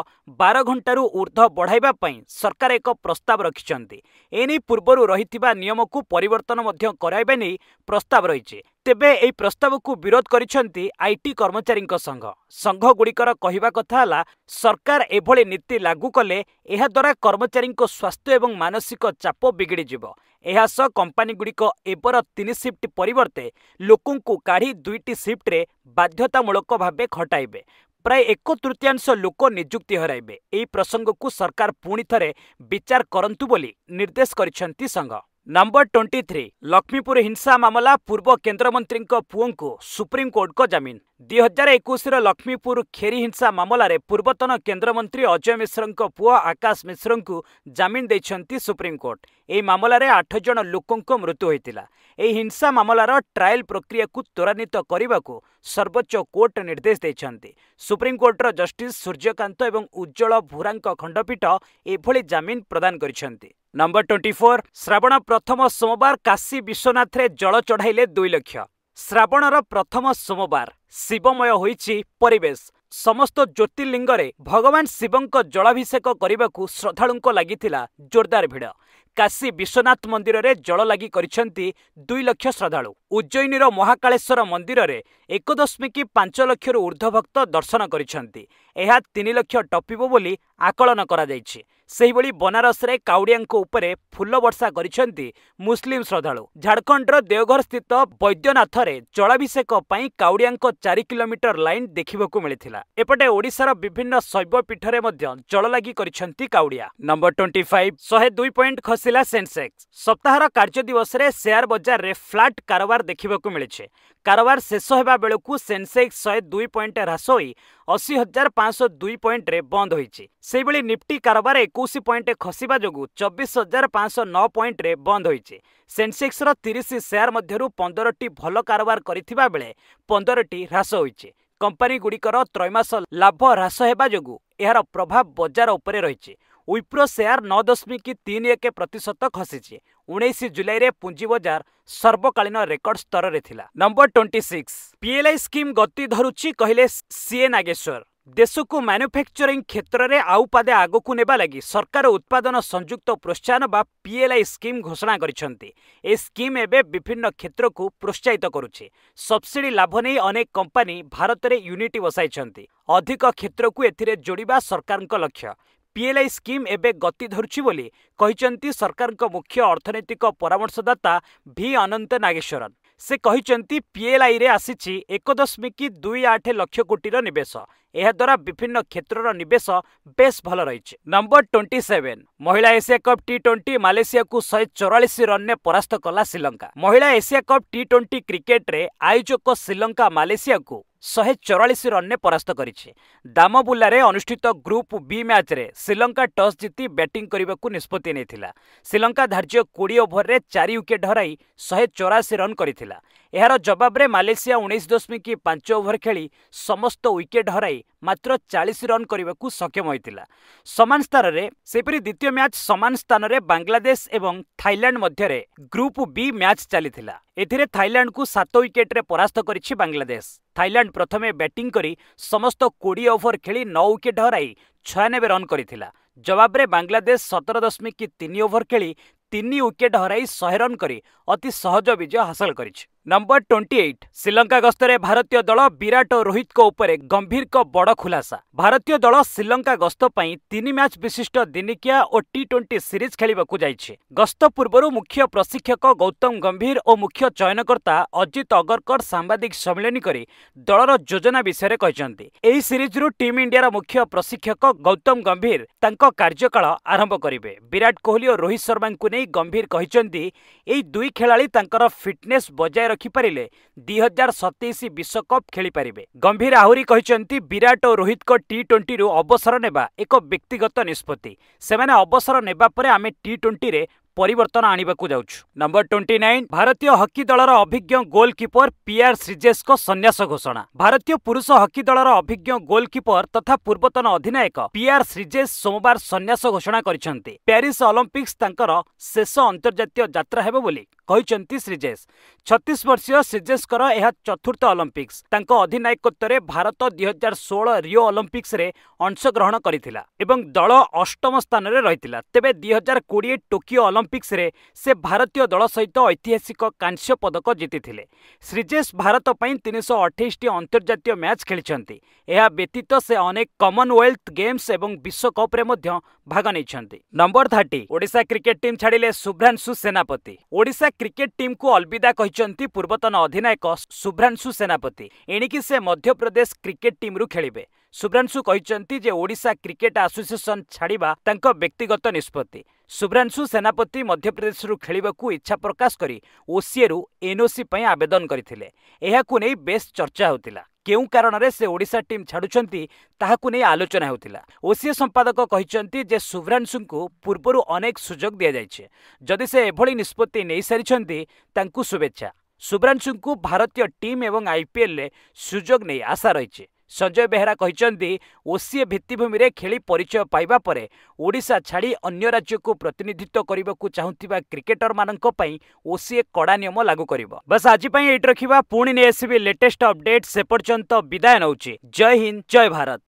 ବାର ଘଣ୍ଟାରୁ ଉର୍ଦ୍ଧ୍ୱ ବଢ଼ାଇବା ପାଇଁ ସରକାର ଏକ ପ୍ରସ୍ତାବ ରଖିଛନ୍ତି ଏନେଇ ପୂର୍ବରୁ ରହିଥିବା ନିୟମକୁ ପରିବର୍ତ୍ତନ ମଧ୍ୟ କରାଇବା ନେଇ ପ୍ରସ୍ତାବ ରହିଛି ତେବେ ଏହି ପ୍ରସ୍ତାବକୁ ବିରୋଧ କରିଛନ୍ତି ଆଇଟି କର୍ମଚାରୀଙ୍କ ସଂଘ ସଂଘଗୁଡ଼ିକର କହିବା କଥା ହେଲା ସରକାର ଏଭଳି ନୀତି ଲାଗୁ କଲେ ଏହାଦ୍ୱାରା କର୍ମଚାରୀଙ୍କ ସ୍ୱାସ୍ଥ୍ୟ ଏବଂ ମାନସିକ ଚାପ ବିଗିଡ଼ିଯିବ ଏହା ସହ କମ୍ପାନୀଗୁଡ଼ିକ ଏବର ତିନି ସିଫ୍ଟ ପରିବର୍ତ୍ତେ ଲୋକଙ୍କୁ କାଢ଼ି ଦୁଇଟି ସିଫ୍ଟରେ ବାଧ୍ୟତାମୂଳକ ଭାବେ ଖଟାଇବେ ପ୍ରାୟ ଏକ ତୃତୀୟାଂଶ ଲୋକ ନିଯୁକ୍ତି ହରାଇବେ ଏହି ପ୍ରସଙ୍ଗକୁ ସରକାର ପୁଣି ଥରେ ବିଚାର କରନ୍ତୁ ବୋଲି ନିର୍ଦ୍ଦେଶ କରିଛନ୍ତି ସଂଘ ନମ୍ବର ଟ୍ୱେଣ୍ଟି ଥ୍ରୀ ଲକ୍ଷ୍ମୀପୁର ହିଂସା ମାମଲା ପୂର୍ବ କେନ୍ଦ୍ରମନ୍ତ୍ରୀଙ୍କ ପୁଅଙ୍କୁ ସୁପ୍ରିମକୋର୍ଟଙ୍କ ଜାମିନ ଦୁଇ ହଜାର ଏକୋଇଶର ଲକ୍ଷ୍ମୀପୁର ଖେରି ହିଂସା ମାମଲାରେ ପୂର୍ବତନ କେନ୍ଦ୍ରମନ୍ତ୍ରୀ ଅଜୟ ମିଶ୍ରଙ୍କ ପୁଅ ଆକାଶ ମିଶ୍ରଙ୍କୁ ଜାମିନ ଦେଇଛନ୍ତି ସୁପ୍ରିମକୋର୍ଟ ଏହି ମାମଲାରେ ଆଠ ଜଣ ଲୋକଙ୍କ ମୃତ୍ୟୁ ହୋଇଥିଲା ଏହି ହିଂସା ମାମଲାର ଟ୍ରାଏଲ୍ ପ୍ରକ୍ରିୟାକୁ ତ୍ୱରାନ୍ୱିତ କରିବାକୁ ସର୍ବୋଚ୍ଚ କୋର୍ଟ ନିର୍ଦ୍ଦେଶ ଦେଇଛନ୍ତି ସୁପ୍ରିମକୋର୍ଟର ଜଷ୍ଟିସ୍ ସୂର୍ଯ୍ୟକାନ୍ତ ଏବଂ ଉଜ୍ଜଳ ଭୁରାଙ୍କ ଖଣ୍ଡପୀଠ ଏଭଳି ଜାମିନ ପ୍ରଦାନ କରିଛନ୍ତି ନମ୍ବର ଟ୍ୱେଣ୍ଟି ଫୋର୍ ଶ୍ରାବଣ ପ୍ରଥମ ସୋମବାର କାଶୀ ବିଶ୍ୱନାଥରେ ଜଳ ଚଢ଼ାଇଲେ ଦୁଇ ଲକ୍ଷ ଶ୍ରାବଣର ପ୍ରଥମ ସୋମବାର ଶିବମୟ ହୋଇଛି ପରିବେଶ ସମସ୍ତ ଜ୍ୟୋତିର୍ଲିଙ୍ଗରେ ଭଗବାନ ଶିବଙ୍କ ଜଳାଭିଷେକ କରିବାକୁ ଶ୍ରଦ୍ଧାଳୁଙ୍କ ଲାଗିଥିଲା ଜୋରଦାର ଭିଡ଼ କାଶୀ ବିଶ୍ୱନାଥ ମନ୍ଦିରରେ ଜଳ ଲାଗି କରିଛନ୍ତି ଦୁଇ ଲକ୍ଷ ଶ୍ରଦ୍ଧାଳୁ ଉଜ୍ଜୟିନୀର ମହାକାଳେଶ୍ୱର ମନ୍ଦିରରେ ଏକ ଦଶମିକ ପାଞ୍ଚ ଲକ୍ଷରୁ ଉର୍ଦ୍ଧ୍ୱଭକ୍ତ ଦର୍ଶନ କରିଛନ୍ତି ଏହା ତିନି ଲକ୍ଷ ଟପିବ ବୋଲି ଆକଳନ କରାଯାଇଛି ସେହିଭଳି ବନାରସରେ କାଉଡ଼ିଆଙ୍କ ଉପରେ ଫୁଲ ବର୍ଷା କରିଛନ୍ତି ମୁସଲିମ୍ ଶ୍ରଦ୍ଧାଳୁ ଝାଡ଼ଖଣ୍ଡର ଦେଓଘର ସ୍ଥିତ ବୈଦ୍ୟନାଥରେ ଜଳାଭିଷେକ ପାଇଁ କାଉଡ଼ିଆଙ୍କ ଚାରି କିଲୋମିଟର ଲାଇନ୍ ଦେଖିବାକୁ ମିଳିଥିଲା ଏପଟେ ଓଡ଼ିଶାର ବିଭିନ୍ନ ଶୈବ ପୀଠରେ ମଧ୍ୟ ଜଳ ଲାଗି କରିଛନ୍ତି କାଉଡ଼ିଆ ନମ୍ବର ଟ୍ୱେଣ୍ଟି ଫାଇଭ୍ ଶହେ ଦୁଇ ପଏଣ୍ଟ ଖସିଲା ସେନ୍ସେକ୍ସ ସପ୍ତାହର କାର୍ଯ୍ୟ ଦିବସରେ ସେୟାର ବଜାରରେ ଫ୍ଲାଟ୍ କାରବାର ଦେଖିବାକୁ ମିଳିଛି କାରବାର ଶେଷ ହେବା ବେଳକୁ ସେନ୍ସେକ୍ସ ଶହେ ଦୁଇ ପଏଣ୍ଟ ହ୍ରାସ ହୋଇ ଅଶୀ ହଜାର ପାଞ୍ଚଶହ ଦୁଇ ପଏଣ୍ଟରେ ବନ୍ଦ ହୋଇଛି ସେହିଭଳି ନିଫ୍ଟି କାରବାର ଏକୋଇଶ ପଏଣ୍ଟ ଖସିବା ଯୋଗୁଁ ଚବିଶ ହଜାର ପାଞ୍ଚଶହ ନଅ ପଏଣ୍ଟରେ ବନ୍ଦ ହୋଇଛି ସେନ୍ସେକ୍ସର ତିରିଶ ସେୟାର ମଧ୍ୟରୁ ପନ୍ଦରଟି ଭଲ କାରବାର କରିଥିବା ବେଳେ ପନ୍ଦରଟି ହ୍ରାସ ହୋଇଛି କମ୍ପାନୀଗୁଡ଼ିକର ତ୍ରୈମାସ ଲାଭ ହ୍ରାସ ହେବା ଯୋଗୁଁ ଏହାର ପ୍ରଭାବ ବଜାର ଉପରେ ରହିଛି विप्रो सेयार नौ दशमिक तीन एक प्रतिशत खसिଛି ଉଣେଇଶ ଜୁଲାଇରେ ପୁଞ୍ଜି ବଜାର ସର୍ବକାଳୀନ ରେକର୍ଡ ସ୍ତରରେ ଥିଲା number twenty six PLI scheme ଗତି ଧରୁଛି କହିଲେ ସିଏ ନାଗେଶ୍ୱର ଦେଶକୁ ମାନୁଫ୍ୟାକ୍ଚରିଂ କ୍ଷେତ୍ରରେ ଆଉ ପାଦେ ଆଗକୁ ନେବା ଲାଗି ସରକାର ଉତ୍ପାଦନ ସଂଯୁକ୍ତ ପ୍ରୋତ୍ସାହନ ବା ପିଏଲ୍ଆଇ ସ୍କିମ୍ ଘୋଷଣା କରିଛନ୍ତି ଏହି ସ୍କିମ୍ ଏବେ ବିଭିନ୍ନ କ୍ଷେତ୍ରକୁ ପ୍ରୋତ୍ସାହିତ କରୁଛି ସବସିଡି ଲାଭ ନେଇ ଅନେକ କମ୍ପାନୀ ଭାରତରେ ୟୁନିଟ୍ ବସାଇଛନ୍ତି ଅଧିକ କ୍ଷେତ୍ରକୁ ଏଥିରେ ଯୋଡ଼ିବା ସରକାରଙ୍କ ଲକ୍ଷ୍ୟ ପିଏଲ୍ଆଇ ସ୍କିମ୍ ଏବେ ଗତି ଧରୁଛି ବୋଲି କହିଛନ୍ତି ସରକାରଙ୍କ ମୁଖ୍ୟ ଅର୍ଥନୈତିକ ପରାମର୍ଶଦାତା ଭି ଅନନ୍ତ ନାଗେଶ୍ୱରନ ସେ କହିଛନ୍ତି ପିଏଲ୍ଆଇରେ ଆସିଛି ଏକ ଦଶମିକ ଦୁଇ ଆଠ ଲକ୍ଷ କୋଟିର ନିବେଶ ଏହାଦ୍ୱାରା ବିଭିନ୍ନ କ୍ଷେତ୍ରର ନିବେଶ ବେଶ୍ ଭଲ ରହିଛି ନମ୍ବର ଟ୍ୱେଣ୍ଟି ସେଭେନ୍ ମହିଳା ଏସିଆ କପ୍ ଟି ଟ୍ୱେଣ୍ଟି ମାଲେସିଆକୁ ଶହେ ଚଉରାଳିଶ ରନ୍ରେ ପରାସ୍ତ କଲା ଶ୍ରୀଲଙ୍କା ମହିଳା ଏସିଆ କପ୍ ଟି ଟ୍ୱେଣ୍ଟି କ୍ରିକେଟ୍ରେ ଆୟୋଜକ ଶ୍ରୀଲଙ୍କା ମାଲେସିଆକୁ ଶହେ ଚଉରାଳିଶ ରନ୍ରେ ପରାସ୍ତ କରିଛି ଦାମବୁଲାରେ ଅନୁଷ୍ଠିତ ଗ୍ରୁପ୍ ବି ମ୍ୟାଚ୍ରେ ଶ୍ରୀଲଙ୍କା ଟସ୍ ଜିତି ବ୍ୟାଟିଂ କରିବାକୁ ନିଷ୍ପତ୍ତି ନେଇଥିଲା ଶ୍ରୀଲଙ୍କା ଧାର୍ଯ୍ୟ କୋଡ଼ିଏ ଓଭରରେ ଚାରି ୱିକେଟ୍ ହରାଇ ଶହେ ଚଉରାଅଶୀ ରନ୍ କରିଥିଲା ଏହାର ଜବାବରେ ମାଲେସିଆ ଉଣେଇଶ ଦଶମିକ ପାଞ୍ଚ ଓଭର ଖେଳି ସମସ୍ତ ୱିକେଟ୍ ହରାଇ ମାତ୍ର ଚାଳିଶ ରନ୍ କରିବାକୁ ସକ୍ଷମ ହୋଇଥିଲା ସମାନ ସ୍ଥାନରେ ସେହିପରି ଦ୍ୱିତୀୟ ମ୍ୟାଚ୍ ସମାନ ସ୍ଥାନରେ ବାଂଲାଦେଶ ଏବଂ ଥାଇଲାଣ୍ଡ ମଧ୍ୟରେ ଗ୍ରୁପ୍ ବି ମ୍ୟାଚ୍ ଚାଲିଥିଲା ଏଥିରେ ଥାଇଲାଣ୍ଡକୁ ସାତ ୱିକେଟ୍ରେ ପରାସ୍ତ କରିଛି ବାଂଲାଦେଶ ଥାଇଲାଣ୍ଡ ପ୍ରଥମେ ବ୍ୟାଟିଂ କରି ସମସ୍ତ କୋଡ଼ିଏ ଓଭର ଖେଳି ନଅ ୱିକେଟ୍ ହରାଇ ଛୟାନବେ ରନ୍ କରିଥିଲା ଜବାବରେ ବାଂଲାଦେଶ ସତର ଦଶମିକ ତିନି ଓଭର ଖେଳି ତିନି ୱିକେଟ୍ ହରାଇ ଶହେ ରନ୍ କରି ଅତି ସହଜ ବିଜୟ ହାସଲ କରିଛି ନମ୍ବର ଟ୍ୱେଣ୍ଟି ଏଇଟ୍ ଶ୍ରୀଲଙ୍କା ଗସ୍ତରେ ଭାରତୀୟ ଦଳ ବିରାଟ ଓ ରୋହିତଙ୍କ ଉପରେ ଗମ୍ଭୀରଙ୍କ ବଡ଼ ଖୁଲାସା ଭାରତୀୟ ଦଳ ଶ୍ରୀଲଙ୍କା ଗସ୍ତ ପାଇଁ ତିନି ମ୍ୟାଚ୍ ବିଶିଷ୍ଟ ଦିନିକିଆ ଓ ଟି ଟ୍ୱେଣ୍ଟି ସିରିଜ୍ ଖେଳିବାକୁ ଯାଇଛି ଗସ୍ତ ପୂର୍ବରୁ ମୁଖ୍ୟ ପ୍ରଶିକ୍ଷକ ଗୌତମ ଗମ୍ଭୀର ଓ ମୁଖ୍ୟ ଚୟନକର୍ତ୍ତା ଅଜିତ ଅଗରକର ସାମ୍ବାଦିକ ସମ୍ମିଳନୀ କରି ଦଳର ଯୋଜନା ବିଷୟରେ କହିଛନ୍ତି ଏହି ସିରିଜ୍ରୁ ଟିମ୍ ଇଣ୍ଡିଆର ମୁଖ୍ୟ ପ୍ରଶିକ୍ଷକ ଗୌତମ ଗମ୍ଭୀର ତାଙ୍କ କାର୍ଯ୍ୟକାଳ ଆରମ୍ଭ କରିବେ ବିରାଟ କୋହଲି ଓ ରୋହିତ ଶର୍ମାଙ୍କୁ ନେଇ ଗମ୍ଭୀର କହିଛନ୍ତି ଏହି ଦୁଇ ଖେଳାଳି ତାଙ୍କର ଫିଟ୍ନେସ୍ ବଜାୟ ରଖିପାରିଲେ ଦୁଇ ହଜାର ସତେଇଶ ବିଶ୍ୱକପ୍ ଖେଳିପାରିବେ ଗମ୍ଭୀର ଆହୁରି କହିଛନ୍ତି ବିରାଟ ଓ ରୋହିତଙ୍କ ଟି ଟ୍ୱେଣ୍ଟିରୁ ଅବସର ନେବା ଏକ ବ୍ୟକ୍ତିଗତ ନିଷ୍ପତ୍ତି ସେମାନେ ଅବସର ନେବା ପରେ ଆମେ ଟି ଟ୍ୱେଣ୍ଟିରେ ପରିବର୍ତ୍ତନ ଆଣିବାକୁ ଯାଉଛୁ ନମ୍ବର ଟ୍ୱେଣ୍ଟି ନାଇନ୍ ଭାରତୀୟ ହକି ଦଳର ଅଭିଜ୍ଞ ଗୋଲକିପର ପିଆର୍ ଶ୍ରୀଜେଶଙ୍କ ସନ୍ନ୍ୟାସ ଘୋଷଣା ଭାରତୀୟ ପୁରୁଷ ହକି ଦଳର ଅଭିଜ୍ଞ ଗୋଲକିପର ତଥା ପୂର୍ବତନ ଅଧିନାୟକ ପିଆର୍ ଶ୍ରୀଜେଶ ସୋମବାର ସନ୍ନ୍ୟାସ ଘୋଷଣା କରିଛନ୍ତି ପ୍ୟାରିସ୍ ଅଲିମ୍ପିକ୍ସ ତାଙ୍କର ଶେଷ ଅନ୍ତର୍ଜାତୀୟ ଯାତ୍ରା ହେବ ବୋଲି କହିଛନ୍ତି ଶ୍ରୀଜେଶ ଛତିଶ ବର୍ଷୀୟ ଶ୍ରୀଜେଶଙ୍କର ଏହା ଚତୁର୍ଥ ଅଲମ୍ପିକ୍ସ ତାଙ୍କ ଅଧିନାୟକତ୍ୱରେ ଭାରତ ଦୁଇହଜାର ଷୋହଳ ରିଓ ଅଲମ୍ପିକ୍ସରେ ଅଂଶଗ୍ରହଣ କରିଥିଲା ଏବଂ ଦଳ ଅଷ୍ଟମ ସ୍ଥାନରେ ରହିଥିଲା ତେବେ ଦୁଇହଜାର କୋଡ଼ିଏ ଟୋକିଓ ଅଲମ୍ପିକ୍ସରେ ସେ ଭାରତୀୟ ଦଳ ସହିତ ଐତିହାସିକ କାଂସ୍ୟ ପଦକ ଜିତିଥିଲେ ଶ୍ରୀଜେଶ ଭାରତ ପାଇଁ ତିନିଶହ ଅଠେଇଶଟି ଅନ୍ତର୍ଜାତୀୟ ମ୍ୟାଚ୍ ଖେଳିଛନ୍ତି ଏହା ବ୍ୟତୀତ ସେ ଅନେକ କମନୱେଲ୍ଥ ଗେମ୍ସ ଏବଂ ବିଶ୍ୱକପ୍ରେ ମଧ୍ୟ ଭାଗ ନେଇଛନ୍ତି number thirty Odisha cricket team ଛାଡ଼ିଲେ ଶୁଭ୍ରାଂଶୁ ସେନାପତି ଓଡ଼ିଶା କ୍ରିକେଟ୍ ଟିମ୍କୁ ଅଲବିଦା କହିଛନ୍ତି ପୂର୍ବତନ ଅଧିନାୟକ ଶୁଭ୍ରାଂଶୁ ସେନାପତି ଏଣିକି ସେ ମଧ୍ୟପ୍ରଦେଶ କ୍ରିକେଟ୍ ଟିମ୍ରୁ ଖେଳିବେ ଶୁଭ୍ରାଂଶୁ କହିଛନ୍ତି ଯେ ଓଡ଼ିଶା କ୍ରିକେଟ୍ ଆସୋସିଏସନ୍ ଛାଡ଼ିବା ତାଙ୍କ ବ୍ୟକ୍ତିଗତ ନିଷ୍ପତ୍ତି ଶୁଭ୍ରାଂଶୁ ସେନାପତି ମଧ୍ୟପ୍ରଦେଶରୁ ଖେଳିବାକୁ ଇଚ୍ଛା ପ୍ରକାଶ କରି ଓସିଏରୁ ଏନ୍ଓସି ପାଇଁ ଆବେଦନ କରିଥିଲେ ଏହାକୁ ନେଇ ବେଶ୍ ଚର୍ଚ୍ଚା ହେଉଥିଲା କେଉଁ କାରଣରେ ସେ ଓଡ଼ିଶା ଟିମ୍ ଛାଡ଼ୁଛନ୍ତି ତାହାକୁ ନେଇ ଆଲୋଚନା ହେଉଥିଲା ଓସିଏ ସମ୍ପାଦକ କହିଛନ୍ତି ଯେ ଶୁଭ୍ରାଂଶୁଙ୍କୁ ପୂର୍ବରୁ ଅନେକ ସୁଯୋଗ ଦିଆଯାଇଛି ଯଦି ସେ ଏଭଳି ନିଷ୍ପତ୍ତି ନେଇସାରିଛନ୍ତି ତାଙ୍କୁ ଶୁଭେଚ୍ଛା ଶୁଭ୍ରାଂଶୁଙ୍କୁ ଭାରତୀୟ ଟିମ୍ ଏବଂ ଆଇପିଏଲ୍ରେ ସୁଯୋଗ ନେଇ ଆଶା ରହିଛି ସଞ୍ଜୟ ବେହେରା କହିଛନ୍ତି ଓସିଏ ଭିତ୍ତିଭୂମିରେ ଖେଳି ପରିଚୟ ପାଇବା ପରେ ଓଡ଼ିଶା ଛାଡ଼ି ଅନ୍ୟ ରାଜ୍ୟକୁ ପ୍ରତିନିଧିତ୍ୱ କରିବାକୁ ଚାହୁଁଥିବା କ୍ରିକେଟରମାନଙ୍କ ପାଇଁ ଓସିଏ କଡ଼ା ନିୟମ ଲାଗୁ କରିବ ବାସ୍ ଆଜି ପାଇଁ ଏଇଠି ରଖିବା ପୁଣି ନେଇ ଆସିବି ଲେଟେଷ୍ଟ ଅପଡେଟ୍ ସେ ପର୍ଯ୍ୟନ୍ତ ବିଦାୟ ନେଉଛି ଜୟ ହିନ୍ଦ ଜୟ ଭାରତ